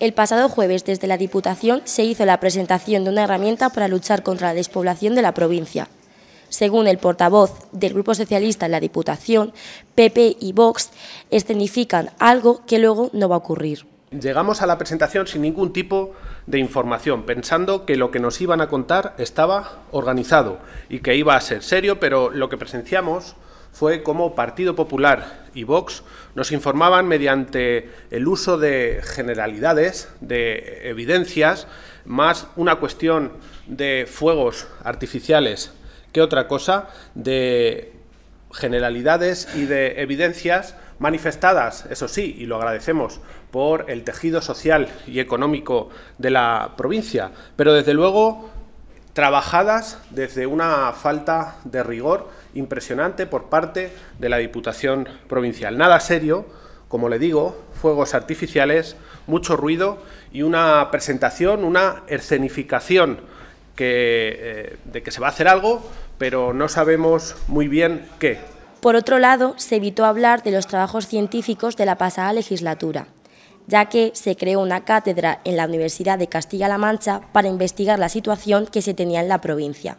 El pasado jueves desde la Diputación se hizo la presentación de una herramienta para luchar contra la despoblación de la provincia. Según el portavoz del Grupo Socialista en la Diputación, PP y Vox escenifican algo que luego no va a ocurrir. Llegamos a la presentación sin ningún tipo de información, pensando que lo que nos iban a contar estaba organizado y que iba a ser serio, pero lo que presenciamos fue como Partido Popular y Vox nos informaban mediante el uso de generalidades, de evidencias, más una cuestión de fuegos artificiales que otra cosa, de generalidades y de evidencias manifestadas, eso sí, y lo agradecemos, por el tejido social y económico de la provincia, pero desde luego trabajadas desde una falta de rigor impresionante por parte de la Diputación Provincial. Nada serio, como le digo, fuegos artificiales, mucho ruido y una presentación, una escenificación eh, de que se va a hacer algo, pero no sabemos muy bien qué. Por otro lado, se evitó hablar de los trabajos científicos de la pasada legislatura ya que se creó una cátedra en la Universidad de Castilla-La Mancha para investigar la situación que se tenía en la provincia.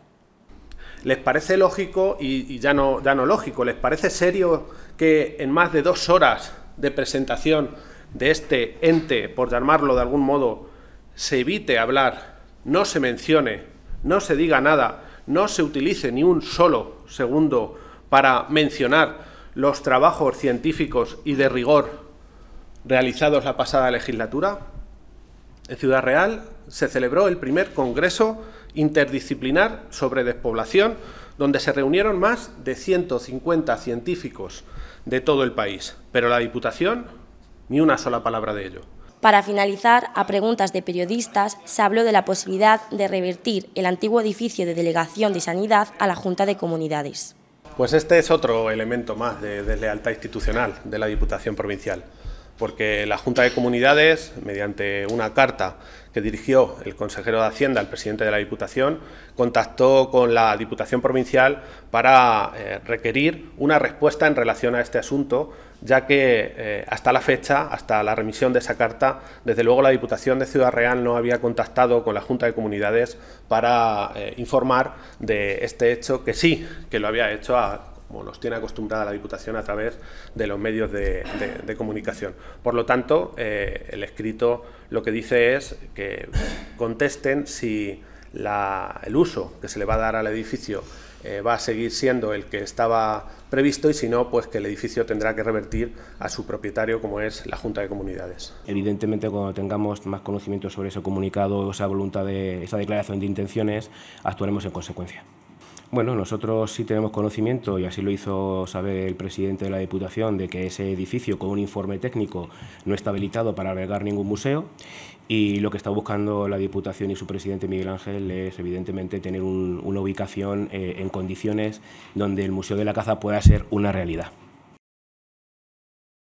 ¿Les parece lógico, y, ya, no, ya no lógico, les parece serio que en más de dos horas de presentación de este ente, por llamarlo de algún modo, se evite hablar, no se mencione, no se diga nada, no se utilice ni un solo segundo para mencionar los trabajos científicos y de rigor realizados la pasada legislatura, en Ciudad Real se celebró el primer Congreso Interdisciplinar sobre Despoblación, donde se reunieron más de 150 científicos de todo el país, pero la Diputación ni una sola palabra de ello. Para finalizar, a preguntas de periodistas, se habló de la posibilidad de revertir el antiguo edificio de Delegación de Sanidad a la Junta de Comunidades. Pues este es otro elemento más de lealtad institucional de la Diputación Provincial porque la Junta de Comunidades, mediante una carta que dirigió el consejero de Hacienda al presidente de la Diputación, contactó con la Diputación Provincial para eh, requerir una respuesta en relación a este asunto, ya que eh, hasta la fecha, hasta la remisión de esa carta, desde luego la Diputación de Ciudad Real no había contactado con la Junta de Comunidades para eh, informar de este hecho, que sí, que lo había hecho a como nos tiene acostumbrada la Diputación a través de los medios de, comunicación. Por lo tanto, eh, el escrito lo que dice es que contesten si la, el uso que se le va a dar al edificio eh, va a seguir siendo el que estaba previsto y si no, pues que el edificio tendrá que revertir a su propietario como es la Junta de Comunidades. Evidentemente, cuando tengamos más conocimiento sobre ese comunicado, esa voluntad de esa declaración de intenciones, actuaremos en consecuencia. Bueno, nosotros sí tenemos conocimiento, y así lo hizo saber el presidente de la Diputación, de que ese edificio con un informe técnico no está habilitado para albergar ningún museo y lo que está buscando la Diputación y su presidente Miguel Ángel es evidentemente tener una ubicación eh, en condiciones donde el Museo de la Caza pueda ser una realidad.